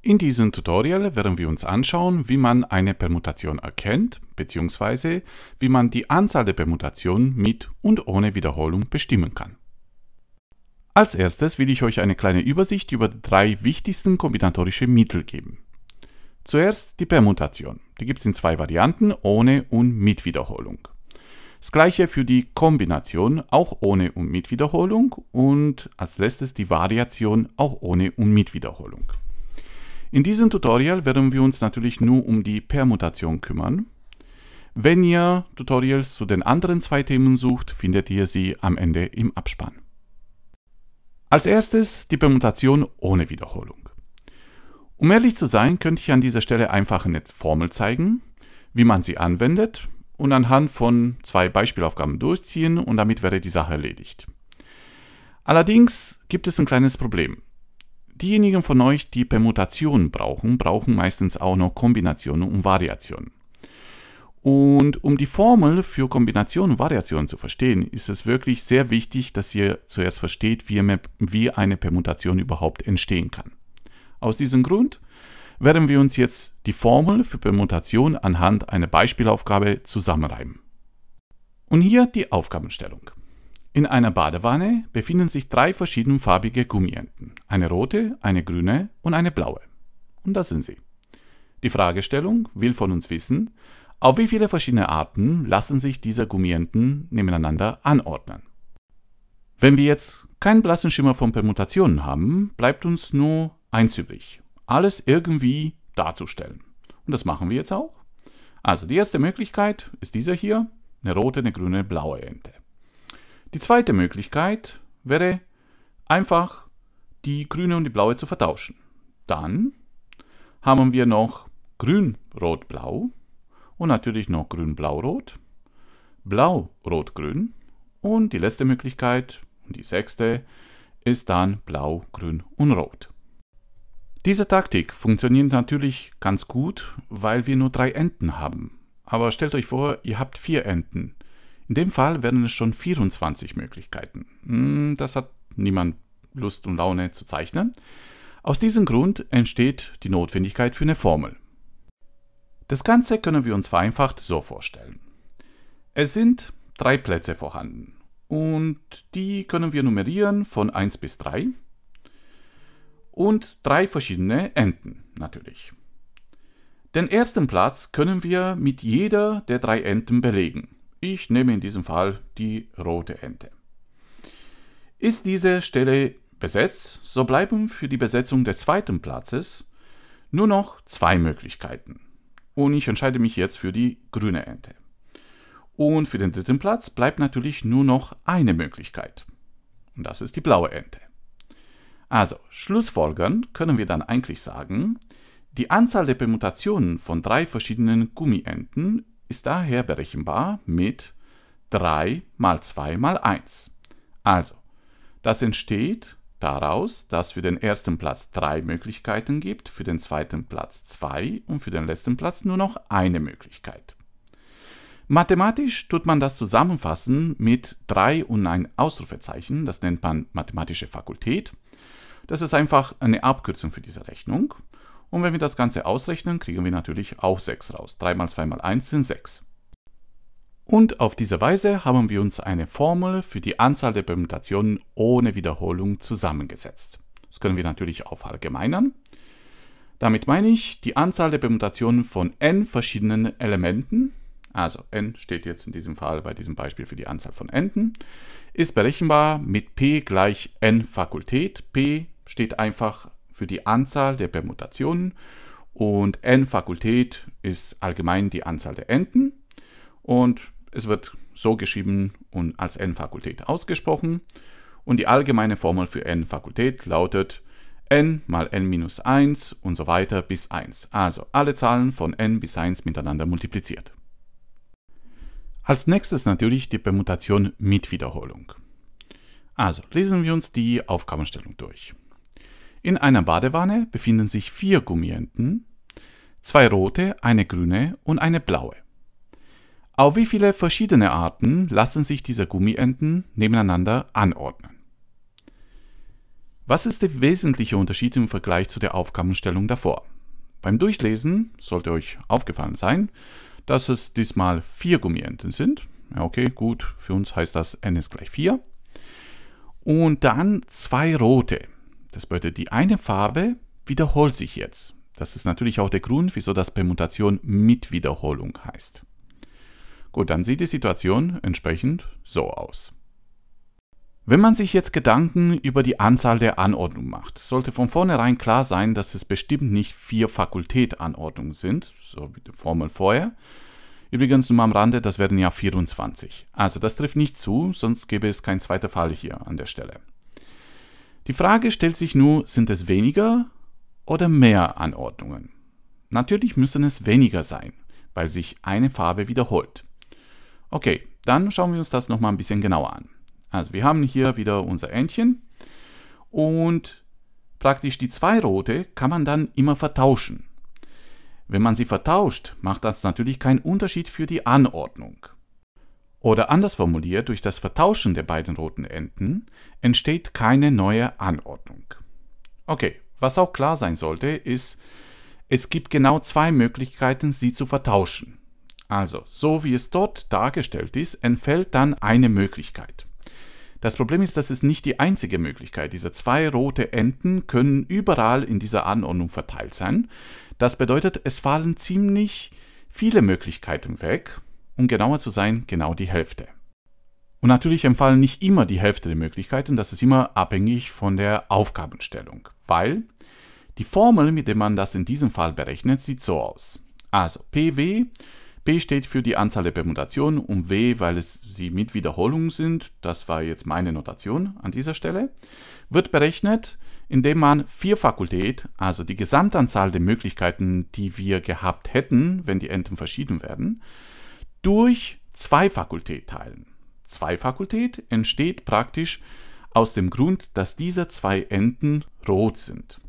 In diesem Tutorial werden wir uns anschauen, wie man eine Permutation erkennt bzw. wie man die Anzahl der Permutationen mit und ohne Wiederholung bestimmen kann. Als erstes will ich euch eine kleine Übersicht über die drei wichtigsten kombinatorische Mittel geben. Zuerst die Permutation. Die gibt es in zwei Varianten, ohne und mit Wiederholung. Das gleiche für die Kombination, auch ohne und mit Wiederholung. Und als letztes die Variation, auch ohne und mit Wiederholung. In diesem Tutorial werden wir uns natürlich nur um die Permutation kümmern. Wenn ihr Tutorials zu den anderen zwei Themen sucht, findet ihr sie am Ende im Abspann. Als erstes die Permutation ohne Wiederholung. Um ehrlich zu sein, könnte ich an dieser Stelle einfach eine Formel zeigen, wie man sie anwendet und anhand von zwei Beispielaufgaben durchziehen und damit wäre die Sache erledigt. Allerdings gibt es ein kleines Problem. Diejenigen von euch, die Permutationen brauchen, brauchen meistens auch noch Kombinationen und Variationen. Und um die Formel für Kombinationen und Variationen zu verstehen, ist es wirklich sehr wichtig, dass ihr zuerst versteht, wie eine Permutation überhaupt entstehen kann. Aus diesem Grund werden wir uns jetzt die Formel für Permutation anhand einer Beispielaufgabe zusammenreiben. Und hier die Aufgabenstellung. In einer Badewanne befinden sich drei verschiedenfarbige Gummienten. Eine rote, eine grüne und eine blaue. Und das sind sie. Die Fragestellung will von uns wissen, auf wie viele verschiedene Arten lassen sich diese Gummienten nebeneinander anordnen. Wenn wir jetzt keinen blassen Schimmer von Permutationen haben, bleibt uns nur eins übrig. Alles irgendwie darzustellen. Und das machen wir jetzt auch. Also die erste Möglichkeit ist dieser hier, eine rote, eine grüne, blaue Ente. Die zweite Möglichkeit wäre einfach die grüne und die blaue zu vertauschen. Dann haben wir noch grün, rot, blau und natürlich noch grün, blau, rot, blau, rot, grün und die letzte Möglichkeit, die sechste, ist dann blau, grün und rot. Diese Taktik funktioniert natürlich ganz gut, weil wir nur drei Enden haben. Aber stellt euch vor, ihr habt vier Enden. In dem Fall werden es schon 24 Möglichkeiten. Hm, das hat niemand Lust und Laune zu zeichnen. Aus diesem Grund entsteht die Notwendigkeit für eine Formel. Das Ganze können wir uns vereinfacht so vorstellen. Es sind drei Plätze vorhanden und die können wir nummerieren von 1 bis 3 und drei verschiedene Enden natürlich. Den ersten Platz können wir mit jeder der drei Enden belegen. Ich nehme in diesem Fall die rote Ente. Ist diese Stelle besetzt, so bleiben für die Besetzung des zweiten Platzes nur noch zwei Möglichkeiten. Und ich entscheide mich jetzt für die grüne Ente. Und für den dritten Platz bleibt natürlich nur noch eine Möglichkeit. Und das ist die blaue Ente. Also, schlussfolgernd können wir dann eigentlich sagen, die Anzahl der Permutationen von drei verschiedenen Gummienten ist daher berechenbar mit 3 mal 2 mal 1. Also, das entsteht daraus, dass für den ersten Platz drei Möglichkeiten gibt, für den zweiten Platz zwei und für den letzten Platz nur noch eine Möglichkeit. Mathematisch tut man das zusammenfassen mit drei und ein Ausrufezeichen, das nennt man mathematische Fakultät. Das ist einfach eine Abkürzung für diese Rechnung. Und wenn wir das Ganze ausrechnen, kriegen wir natürlich auch 6 raus. 3 mal 2 mal 1 sind 6. Und auf diese Weise haben wir uns eine Formel für die Anzahl der Permutationen ohne Wiederholung zusammengesetzt. Das können wir natürlich auch verallgemeinern. Damit meine ich die Anzahl der Permutationen von n verschiedenen Elementen, also n steht jetzt in diesem Fall bei diesem Beispiel für die Anzahl von Enden, ist berechenbar mit p gleich n Fakultät. p steht einfach für die Anzahl der Permutationen und n-Fakultät ist allgemein die Anzahl der Enden und es wird so geschrieben und als n-Fakultät ausgesprochen und die allgemeine Formel für n-Fakultät lautet n mal n minus 1 und so weiter bis 1, also alle Zahlen von n bis 1 miteinander multipliziert. Als nächstes natürlich die Permutation mit Wiederholung. Also lesen wir uns die Aufgabenstellung durch. In einer Badewanne befinden sich vier Gummienten, zwei rote, eine grüne und eine blaue. Auf wie viele verschiedene Arten lassen sich diese Gummienten nebeneinander anordnen? Was ist der wesentliche Unterschied im Vergleich zu der Aufgabenstellung davor? Beim Durchlesen sollte euch aufgefallen sein, dass es diesmal vier Gummienten sind. Ja, okay, gut, für uns heißt das n ist gleich 4. Und dann zwei rote. Das bedeutet, die eine Farbe wiederholt sich jetzt. Das ist natürlich auch der Grund, wieso das Permutation mit Wiederholung heißt. Gut, dann sieht die Situation entsprechend so aus. Wenn man sich jetzt Gedanken über die Anzahl der Anordnungen macht, sollte von vornherein klar sein, dass es bestimmt nicht vier Fakultätanordnungen sind, so wie die Formel vorher. Übrigens nur am Rande, das werden ja 24. Also das trifft nicht zu, sonst gäbe es kein zweiter Fall hier an der Stelle. Die Frage stellt sich nur, sind es weniger oder mehr Anordnungen? Natürlich müssen es weniger sein, weil sich eine Farbe wiederholt. Okay, dann schauen wir uns das nochmal ein bisschen genauer an. Also wir haben hier wieder unser Entchen und praktisch die zwei rote kann man dann immer vertauschen. Wenn man sie vertauscht, macht das natürlich keinen Unterschied für die Anordnung. Oder anders formuliert, durch das Vertauschen der beiden roten Enden entsteht keine neue Anordnung. Okay, was auch klar sein sollte, ist, es gibt genau zwei Möglichkeiten, sie zu vertauschen. Also, so wie es dort dargestellt ist, entfällt dann eine Möglichkeit. Das Problem ist, das ist nicht die einzige Möglichkeit. Diese zwei rote Enden können überall in dieser Anordnung verteilt sein. Das bedeutet, es fallen ziemlich viele Möglichkeiten weg um genauer zu sein, genau die Hälfte. Und natürlich empfallen nicht immer die Hälfte der Möglichkeiten, das ist immer abhängig von der Aufgabenstellung, weil die Formel, mit der man das in diesem Fall berechnet, sieht so aus. Also PW, P steht für die Anzahl der Permutationen und W, weil es sie mit Wiederholungen sind, das war jetzt meine Notation an dieser Stelle, wird berechnet, indem man 4 Fakultät, also die Gesamtanzahl der Möglichkeiten, die wir gehabt hätten, wenn die Enten verschieden werden, durch zwei Fakultät teilen. Zwei Fakultät entsteht praktisch aus dem Grund, dass diese zwei Enden rot sind.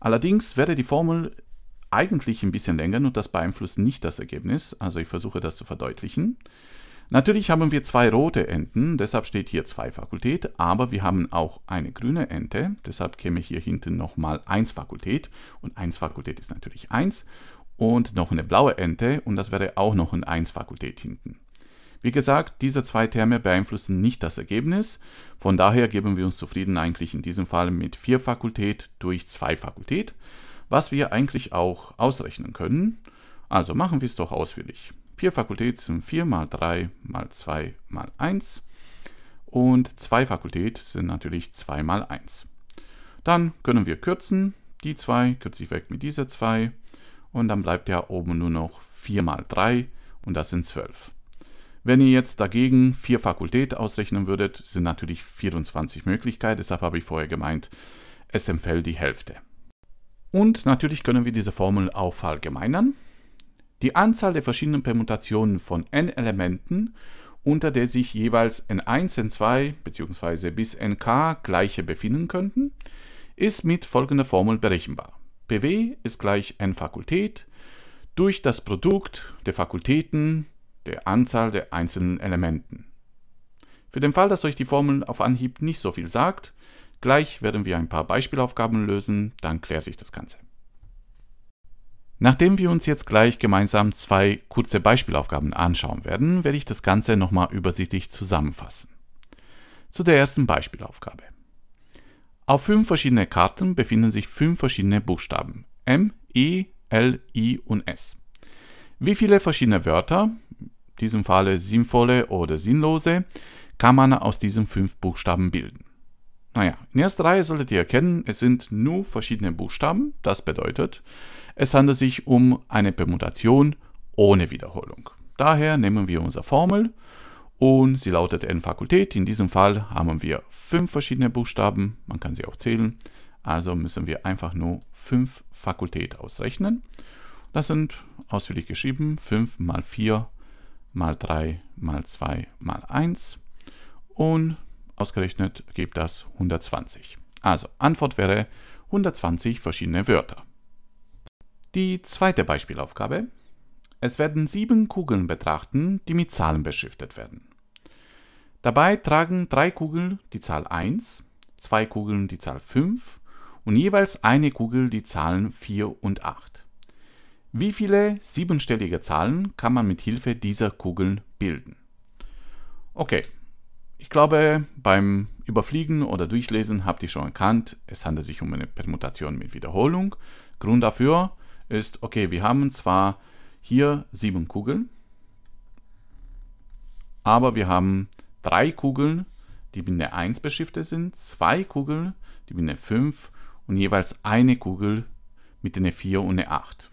Allerdings wäre die Formel eigentlich ein bisschen länger und das beeinflusst nicht das Ergebnis. Also ich versuche das zu verdeutlichen. Natürlich haben wir zwei rote Enden, deshalb steht hier zwei Fakultät, aber wir haben auch eine grüne Ente, deshalb käme hier hinten nochmal 1 Fakultät und 1 Fakultät ist natürlich 1 und noch eine blaue Ente und das wäre auch noch ein 1-Fakultät hinten. Wie gesagt, diese zwei Terme beeinflussen nicht das Ergebnis, von daher geben wir uns zufrieden eigentlich in diesem Fall mit 4 Fakultät durch 2 Fakultät, was wir eigentlich auch ausrechnen können. Also machen wir es doch ausführlich. 4 Fakultät sind 4 mal 3 mal 2 mal 1 und 2 Fakultät sind natürlich 2 mal 1. Dann können wir kürzen, die 2 kürze ich weg mit dieser 2 und dann bleibt ja oben nur noch 4 mal 3 und das sind 12. Wenn ihr jetzt dagegen 4 Fakultät ausrechnen würdet, sind natürlich 24 Möglichkeiten, deshalb habe ich vorher gemeint, es empfällt die Hälfte. Und natürlich können wir diese Formel auch verallgemeinern. Die Anzahl der verschiedenen Permutationen von n Elementen, unter der sich jeweils n1, n2 bzw. bis nk gleiche befinden könnten, ist mit folgender Formel berechenbar. PW ist gleich n Fakultät durch das Produkt der Fakultäten der Anzahl der einzelnen Elementen. Für den Fall, dass euch die Formel auf Anhieb nicht so viel sagt, gleich werden wir ein paar Beispielaufgaben lösen, dann klärt sich das Ganze. Nachdem wir uns jetzt gleich gemeinsam zwei kurze Beispielaufgaben anschauen werden, werde ich das Ganze nochmal übersichtlich zusammenfassen. Zu der ersten Beispielaufgabe. Auf fünf verschiedene Karten befinden sich fünf verschiedene Buchstaben. M, E, L, I und S. Wie viele verschiedene Wörter, in diesem Falle sinnvolle oder sinnlose, kann man aus diesen fünf Buchstaben bilden? Naja, in erster Reihe solltet ihr erkennen, es sind nur verschiedene Buchstaben. Das bedeutet, es handelt sich um eine Permutation ohne Wiederholung. Daher nehmen wir unsere Formel und sie lautet N-Fakultät. In diesem Fall haben wir fünf verschiedene Buchstaben, man kann sie auch zählen. Also müssen wir einfach nur 5 Fakultät ausrechnen. Das sind ausführlich geschrieben 5 mal 4 mal 3 mal 2 mal 1 und ausgerechnet gibt das 120. Also Antwort wäre 120 verschiedene Wörter. Die zweite Beispielaufgabe es werden sieben Kugeln betrachten, die mit Zahlen beschriftet werden. Dabei tragen drei Kugeln die Zahl 1, zwei Kugeln die Zahl 5 und jeweils eine Kugel die Zahlen 4 und 8. Wie viele siebenstellige Zahlen kann man mit Hilfe dieser Kugeln bilden? Okay, ich glaube, beim Überfliegen oder Durchlesen habt ihr schon erkannt, es handelt sich um eine Permutation mit Wiederholung. Grund dafür ist, okay, wir haben zwar hier sieben Kugeln. Aber wir haben drei Kugeln, die mit der 1 beschriftet sind, zwei Kugeln, die mit der 5 und jeweils eine Kugel mit einer 4 und einer 8.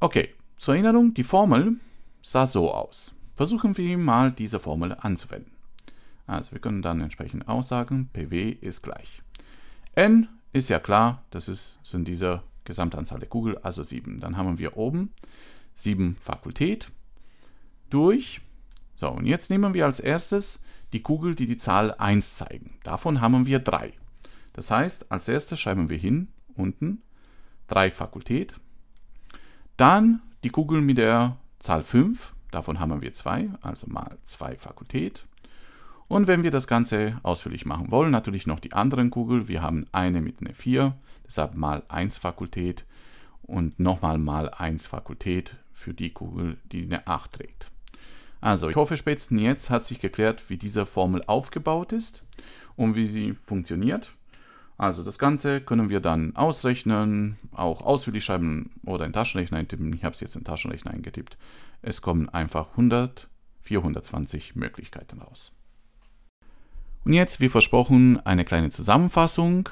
Okay, zur Erinnerung, die Formel sah so aus. Versuchen wir mal diese Formel anzuwenden. Also wir können dann entsprechend aussagen, PW ist gleich. N ist ja klar, das ist, sind diese Gesamtanzahl der Kugel, also 7. Dann haben wir oben 7 Fakultät durch. So, und jetzt nehmen wir als erstes die Kugel, die die Zahl 1 zeigen. Davon haben wir 3. Das heißt, als erstes schreiben wir hin, unten, 3 Fakultät. Dann die Kugel mit der Zahl 5, davon haben wir 2, also mal 2 Fakultät. Und wenn wir das Ganze ausführlich machen wollen, natürlich noch die anderen Kugeln. Wir haben eine mit einer 4, deshalb mal 1 Fakultät und nochmal mal 1 Fakultät für die Kugel, die eine 8 trägt. Also ich hoffe spätestens jetzt hat sich geklärt, wie diese Formel aufgebaut ist und wie sie funktioniert. Also das Ganze können wir dann ausrechnen, auch ausführlich schreiben oder in Taschenrechner eintippen. Ich habe es jetzt in Taschenrechner eingetippt. Es kommen einfach 100, 420 Möglichkeiten raus. Und jetzt, wie versprochen, eine kleine Zusammenfassung.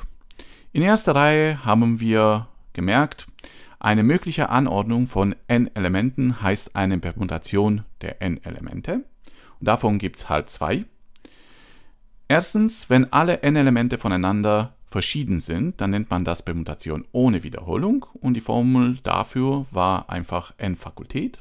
In erster Reihe haben wir gemerkt, eine mögliche Anordnung von n-Elementen heißt eine Permutation der n-Elemente. Und davon gibt es halt zwei. Erstens, wenn alle n-Elemente voneinander verschieden sind, dann nennt man das Permutation ohne Wiederholung. Und die Formel dafür war einfach n-Fakultät.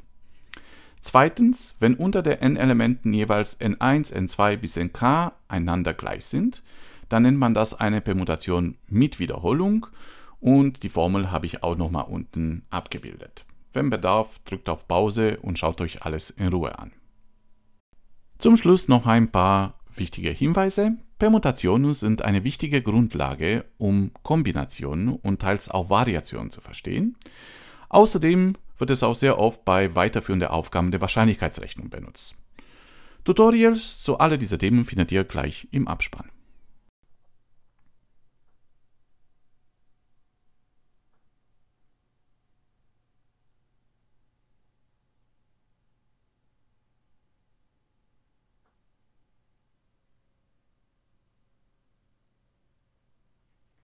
Zweitens, wenn unter den n-Elementen jeweils n1, n2 bis nk einander gleich sind, dann nennt man das eine Permutation mit Wiederholung und die Formel habe ich auch nochmal unten abgebildet. Wenn Bedarf, drückt auf Pause und schaut euch alles in Ruhe an. Zum Schluss noch ein paar wichtige Hinweise. Permutationen sind eine wichtige Grundlage, um Kombinationen und teils auch Variationen zu verstehen. Außerdem wird es auch sehr oft bei weiterführenden Aufgaben der Wahrscheinlichkeitsrechnung benutzt. Tutorials zu alle dieser Themen findet ihr gleich im Abspann.